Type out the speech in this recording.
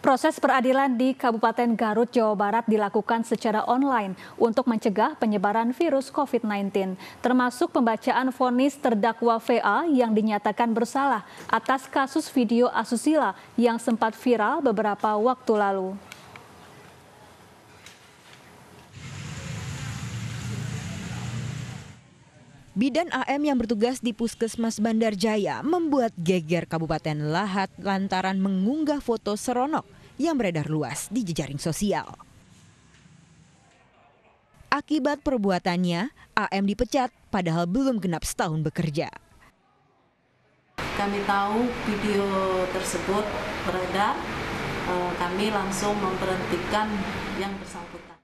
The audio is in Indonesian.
Proses peradilan di Kabupaten Garut, Jawa Barat dilakukan secara online untuk mencegah penyebaran virus COVID-19, termasuk pembacaan vonis terdakwa VA yang dinyatakan bersalah atas kasus video asusila yang sempat viral beberapa waktu lalu. Bidan AM yang bertugas di Puskesmas Bandar Jaya membuat geger Kabupaten Lahat lantaran mengunggah foto seronok yang beredar luas di jejaring sosial. Akibat perbuatannya, AM dipecat padahal belum genap setahun bekerja. Kami tahu video tersebut beredar, eh, kami langsung memperhentikan yang bersangkutan.